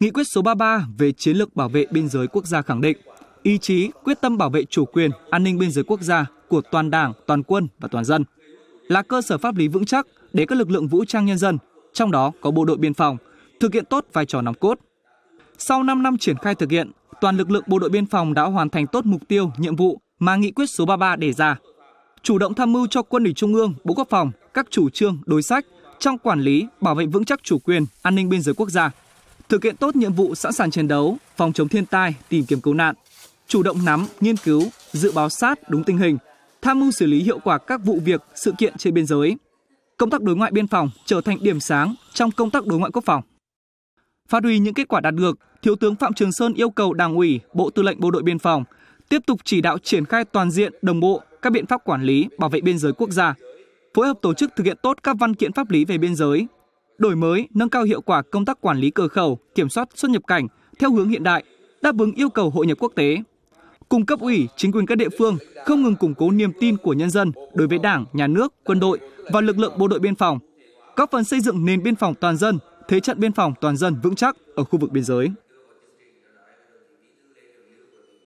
Nghị quyết số 33 về chiến lược bảo vệ biên giới quốc gia khẳng định ý chí, quyết tâm bảo vệ chủ quyền, an ninh biên giới quốc gia của toàn Đảng, toàn quân và toàn dân là cơ sở pháp lý vững chắc để các lực lượng vũ trang nhân dân, trong đó có bộ đội biên phòng, thực hiện tốt vai trò nòng cốt. Sau 5 năm triển khai thực hiện, toàn lực lượng bộ đội biên phòng đã hoàn thành tốt mục tiêu, nhiệm vụ mà nghị quyết số 33 đề ra. Chủ động tham mưu cho quân ủy Trung ương, Bộ Quốc phòng các chủ trương, đối sách trong quản lý, bảo vệ vững chắc chủ quyền, an ninh biên giới quốc gia, thực hiện tốt nhiệm vụ sẵn sàng chiến đấu, phòng chống thiên tai, tìm kiếm cứu nạn, chủ động nắm, nghiên cứu, dự báo sát đúng tình hình, tham mưu xử lý hiệu quả các vụ việc, sự kiện trên biên giới. Công tác đối ngoại biên phòng trở thành điểm sáng trong công tác đối ngoại quốc phòng. Phát huy những kết quả đạt được, Thiếu tướng Phạm Trường Sơn yêu cầu Đảng ủy, Bộ Tư lệnh Bộ đội Biên phòng tiếp tục chỉ đạo triển khai toàn diện, đồng bộ các biện pháp quản lý, bảo vệ biên giới quốc gia, phối hợp tổ chức thực hiện tốt các văn kiện pháp lý về biên giới, đổi mới, nâng cao hiệu quả công tác quản lý cửa khẩu, kiểm soát xuất nhập cảnh theo hướng hiện đại, đáp ứng yêu cầu hội nhập quốc tế. Cùng cấp ủy, chính quyền các địa phương không ngừng củng cố niềm tin của nhân dân đối với Đảng, nhà nước, quân đội và lực lượng bộ đội biên phòng, góp phần xây dựng nền biên phòng toàn dân, thế trận biên phòng toàn dân vững chắc ở khu vực biên giới.